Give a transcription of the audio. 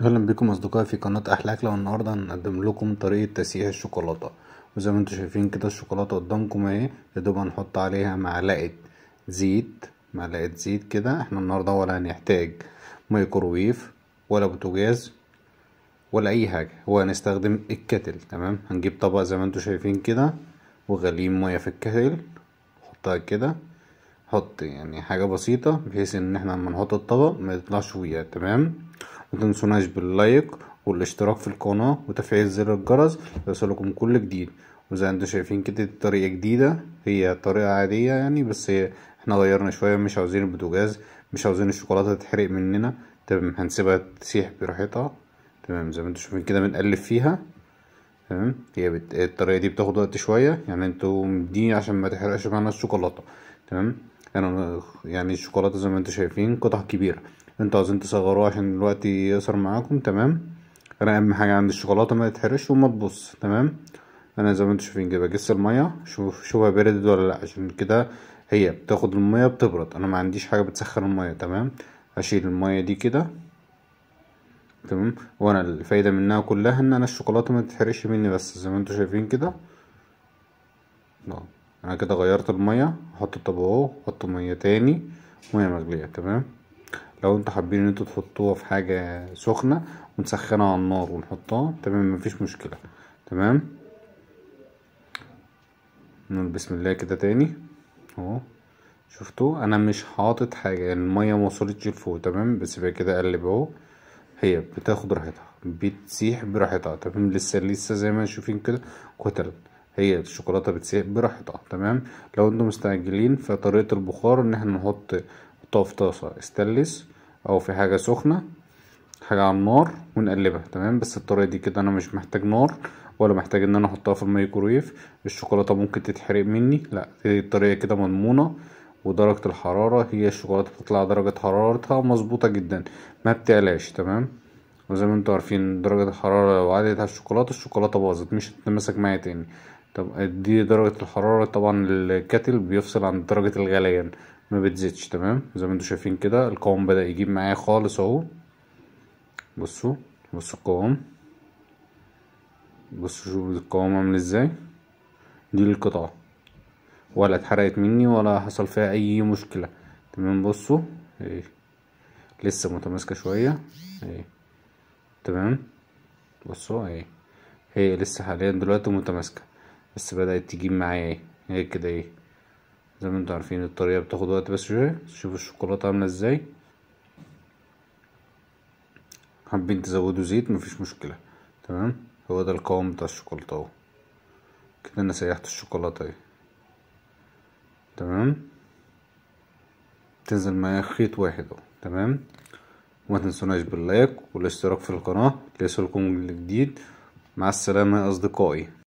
اهلا بكم اصدقائي في قناه احلى اكله والنهارده هنقدم لكم طريقه تسييح الشوكولاته وزي ما انتم شايفين كده الشوكولاته قدامكم اهي يا دوب هنحط عليها معلقه زيت معلقه زيت كده احنا النهارده ولا هنحتاج ميكروويف ولا بوتاجاز ولا اي حاجه هو هنستخدم الكتل تمام هنجيب طبق زي ما انتم شايفين كده وغليه ميه في الكتل نحطها كده حط يعني حاجه بسيطه بحيث ان احنا لما نحط الطبق ما يطلعش وياه تمام متنسوناش باللايك والاشتراك في القناة وتفعيل زر الجرس ليصلكم كل جديد وزي انتوا انتم شايفين كده طريقة جديدة هي طريقة عادية يعني بس احنا غيرنا شوية مش عاوزين البوتجاز مش عاوزين الشوكولاتة تتحرق مننا تمام هنسيبها تسيح براحتها تمام زي ما انتم شايفين كده بنقلب فيها تمام هي بت... الطريقة دي بتاخد وقت شوية يعني انتوا دي عشان ما تحرقش معانا الشوكولاتة تمام يعني, يعني الشوكولاتة زي ما انتم شايفين قطع كبيرة انتوا عايزين تصغروه عشان الوقت يقصر معاكم تمام انا اهم حاجه عندي الشوكولاته ما تتحرقش وما تبص تمام انا زي ما انتوا شايفين كده بجس الميه شوف شوفها بردت ولا لا عشان كده هي بتاخد الميه بتبرد انا ما عنديش حاجه بتسخن الميه تمام اشيل الميه دي كده تمام وانا الفايده منها كلها ان انا الشوكولاته ما تتحرقش مني بس زي ما انتوا شايفين كده اه، انا كده غيرت الميه احط الطبق اهو احط ميه تاني ميه مغليه تمام لو انتوا حابين ان انتوا تحطوها في حاجه سخنه ونسخنها على النار ونحطها تمام مفيش مشكله تمام نقول بسم الله كده تاني اهو شفتوا انا مش حاطط حاجه يعني الميه موصلتش لفوق تمام بس بقى كده اقلب اهو هي بتاخد راحتها بتسيح براحتها تمام لسه لسه زي ما شايفين كده كتل هي الشوكولاته بتسيح براحتها تمام لو انتم مستعجلين فطريقه البخار ان احنا نحط طاسه استانلس او في حاجه سخنه حاجه على النار ونقلبها تمام بس الطريقه دي كده انا مش محتاج نار ولا محتاج ان انا احطها في الميكرويف الشوكولاته ممكن تتحرق مني لا دي الطريقه كده مضمونه ودرجه الحراره هي الشوكولاته بتطلع درجه حرارتها مظبوطه جدا ما بتعلاش تمام وزي ما انتوا عارفين درجه الحراره لو عدت على الشوكولاته الشوكولاته باظت مش هتتمسك معايا تاني طب دي درجه الحراره طبعا الكاتل بيفصل عن درجه الغليان ما بتزيدش تمام زي ما انتوا شايفين كده القوام بدأ يجيب معايا خالص اهو بصوا بصوا القوام بصوا شوفوا القوام عامل ازاي دي القطعة ولا اتحرقت مني ولا حصل فيها اي مشكلة تمام بصوا ايه لسه متماسكة شوية ايه تمام بصوا ايه هي لسه حاليا دلوقتي متماسكة بس بدأت تجيب معايا ايه هي كده ايه زي ما انتوا عارفين الطريقة بتاخد وقت بس شوية شوفوا الشوكولاتة عاملة ازاي حابين تزودوا زيت مفيش مشكلة تمام هو ده القوام بتاع الشوكولاتة اهو كده انا سيحت الشوكولاتة اهي تمام تنزل معايا خيط واحد اهو تمام وما تنسوناش باللايك والاشتراك في القناة ليصلكم الجديد مع السلامة يا أصدقائي